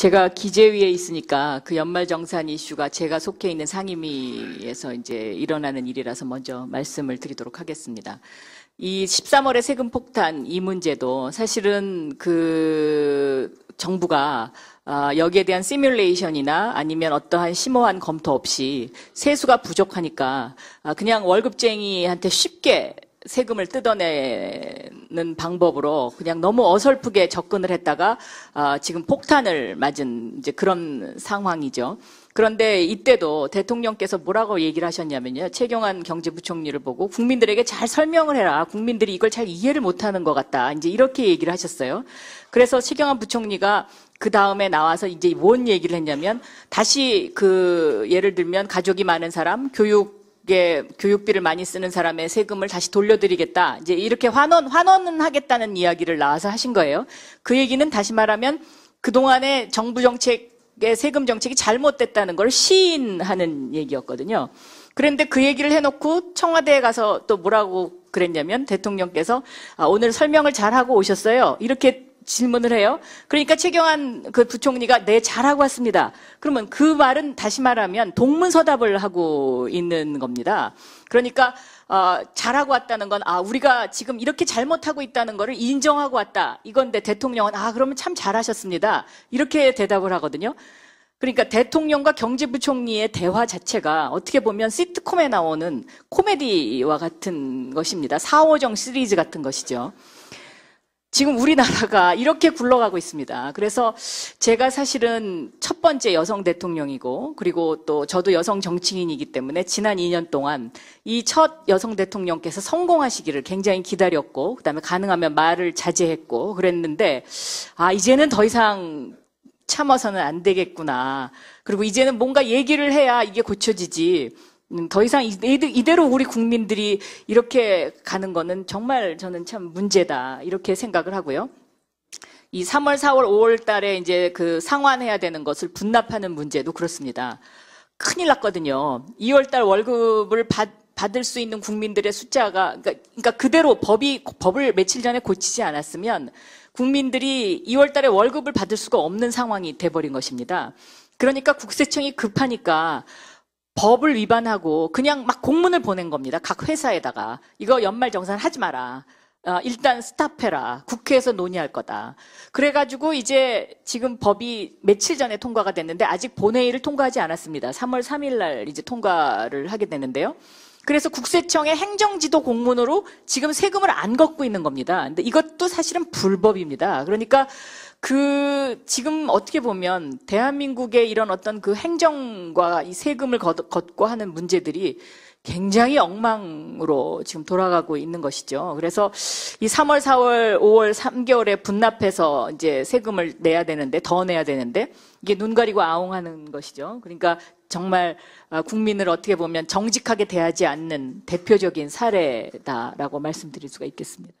제가 기재위에 있으니까 그 연말정산 이슈가 제가 속해 있는 상임위에서 이제 일어나는 일이라서 먼저 말씀을 드리도록 하겠습니다. 이 13월의 세금 폭탄 이 문제도 사실은 그 정부가 아, 여기에 대한 시뮬레이션이나 아니면 어떠한 심오한 검토 없이 세수가 부족하니까 아, 그냥 월급쟁이한테 쉽게 세금을 뜯어내는 방법으로 그냥 너무 어설프게 접근을 했다가 아, 지금 폭탄을 맞은 이제 그런 상황이죠. 그런데 이때도 대통령께서 뭐라고 얘기를 하셨냐면요. 최경환 경제부총리를 보고 국민들에게 잘 설명을 해라. 국민들이 이걸 잘 이해를 못하는 것 같다. 이제 이렇게 얘기를 하셨어요. 그래서 최경환 부총리가 그 다음에 나와서 이제 뭔 얘기를 했냐면 다시 그 예를 들면 가족이 많은 사람, 교육 이게 예, 교육비를 많이 쓰는 사람의 세금을 다시 돌려드리겠다. 이제 이렇게 환원, 환원은 하겠다는 이야기를 나와서 하신 거예요. 그 얘기는 다시 말하면 그동안의 정부 정책의 세금 정책이 잘못됐다는 걸 시인하는 얘기였거든요. 그런데 그 얘기를 해놓고 청와대에 가서 또 뭐라고 그랬냐면 대통령께서 아, 오늘 설명을 잘하고 오셨어요. 이렇게 질문을 해요. 그러니까 최경환 그 부총리가 네 잘하고 왔습니다. 그러면 그 말은 다시 말하면 동문서답을 하고 있는 겁니다. 그러니까 어, 잘하고 왔다는 건아 우리가 지금 이렇게 잘못하고 있다는 것을 인정하고 왔다 이건데 대통령은 아 그러면 참 잘하셨습니다 이렇게 대답을 하거든요. 그러니까 대통령과 경제부총리의 대화 자체가 어떻게 보면 시트콤에 나오는 코미디와 같은 것입니다. 사오정 시리즈 같은 것이죠. 지금 우리나라가 이렇게 굴러가고 있습니다. 그래서 제가 사실은 첫 번째 여성 대통령이고 그리고 또 저도 여성 정치인이기 때문에 지난 2년 동안 이 첫 여성 대통령께서 성공하시기를 굉장히 기다렸고 그다음에 가능하면 말을 자제했고 그랬는데 아 이제는 더 이상 참아서는 안 되겠구나. 그리고 이제는 뭔가 얘기를 해야 이게 고쳐지지. 음, 더 이상 이대로 우리 국민들이 이렇게 가는 거는 정말 저는 참 문제다. 이렇게 생각을 하고요. 이 3월, 4월, 5월 달에 이제 그 상환해야 되는 것을 분납하는 문제도 그렇습니다. 큰일 났거든요. 2월 달 월급을 받, 받을 수 있는 국민들의 숫자가 그러니까, 그러니까 그대로 법이 법을 며칠 전에 고치지 않았으면 국민들이 2월 달에 월급을 받을 수가 없는 상황이 돼 버린 것입니다. 그러니까 국세청이 급하니까 법을 위반하고 그냥 막 공문을 보낸 겁니다. 각 회사에다가 이거 연말 정산 하지 마라. 어, 일단 스탑해라. 국회에서 논의할 거다. 그래가지고 이제 지금 법이 며칠 전에 통과가 됐는데 아직 본회의를 통과하지 않았습니다. 3월 3일 날 이제 통과를 하게 되는데요. 그래서 국세청의 행정지도 공문으로 지금 세금을 안 걷고 있는 겁니다. 근데 이것도 사실은 불법입니다. 그러니까 그 지금 어떻게 보면 대한민국의 이런 어떤 그 행정과 이 세금을 걷, 고 하는 문제들이 굉장히 엉망으로 지금 돌아가고 있는 것이죠. 그래서 이 3월, 4월, 5월 3개월에 분납해서 이제 세금을 내야 되는데 더 내야 되는데 이게 눈 가리고 아웅하는 것이죠. 그러니까 정말 아, 국민을 어떻게 보면 정직하게 대하지 않는 대표적인 사례다라고 말씀드릴 수가 있겠습니다.